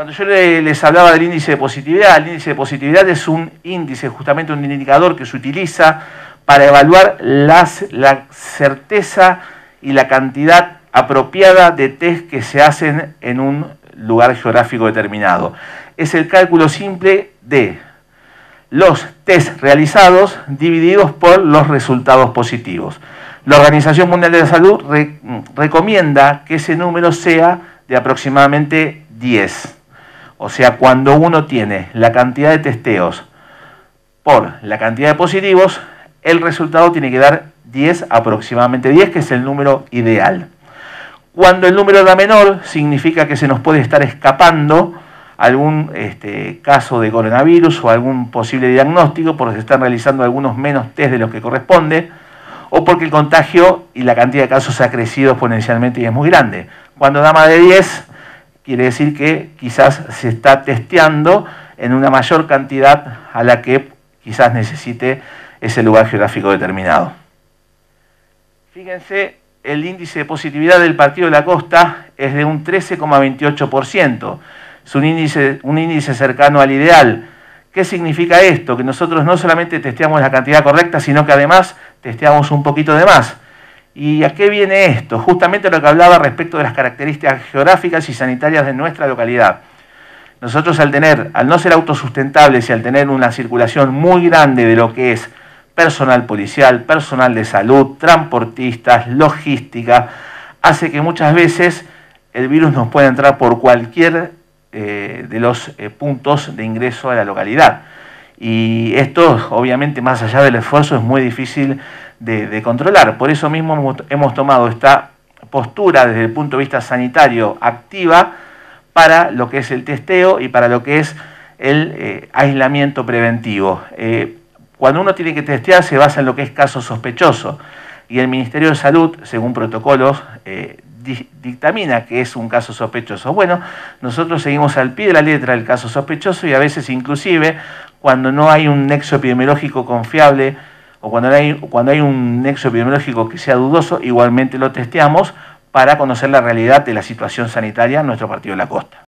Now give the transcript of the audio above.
Cuando yo les hablaba del índice de positividad, el índice de positividad es un índice, justamente un indicador que se utiliza para evaluar la certeza y la cantidad apropiada de test que se hacen en un lugar geográfico determinado. Es el cálculo simple de los test realizados divididos por los resultados positivos. La Organización Mundial de la Salud mm, recomienda que ese número sea de aproximadamente 10. O sea, cuando uno tiene la cantidad de testeos por la cantidad de positivos, el resultado tiene que dar 10, aproximadamente 10, que es el número ideal. Cuando el número da menor, significa que se nos puede estar escapando algún este, caso de coronavirus o algún posible diagnóstico, porque se están realizando algunos menos test de los que corresponde, o porque el contagio y la cantidad de casos ha crecido exponencialmente y es muy grande. Cuando da más de 10, quiere decir que quizás se está testeando en una mayor cantidad a la que quizás necesite ese lugar geográfico determinado. Fíjense, el índice de positividad del Partido de la Costa es de un 13,28%. Es un índice, un índice cercano al ideal. ¿Qué significa esto? Que nosotros no solamente testeamos la cantidad correcta, sino que además testeamos un poquito de más. ¿Y a qué viene esto? Justamente lo que hablaba respecto de las características geográficas y sanitarias de nuestra localidad. Nosotros al tener, al no ser autosustentables y al tener una circulación muy grande de lo que es personal policial, personal de salud, transportistas, logística, hace que muchas veces el virus nos pueda entrar por cualquier eh, de los eh, puntos de ingreso a la localidad. Y esto, obviamente, más allá del esfuerzo, es muy difícil de, controlar. Por eso mismo hemos, tomado esta postura desde el punto de vista sanitario activa para lo que es el testeo y para lo que es el eh, aislamiento preventivo. Eh, cuando uno tiene que testear se basa en lo que es caso sospechoso y el Ministerio de Salud, según protocolos, eh, dictamina que es un caso sospechoso. Bueno, nosotros seguimos al pie de la letra el caso sospechoso y a veces inclusive cuando no hay un nexo epidemiológico confiable, o cuando hay, cuando hay un nexo epidemiológico que sea dudoso, igualmente lo testeamos para conocer la realidad de la situación sanitaria en nuestro partido de la costa.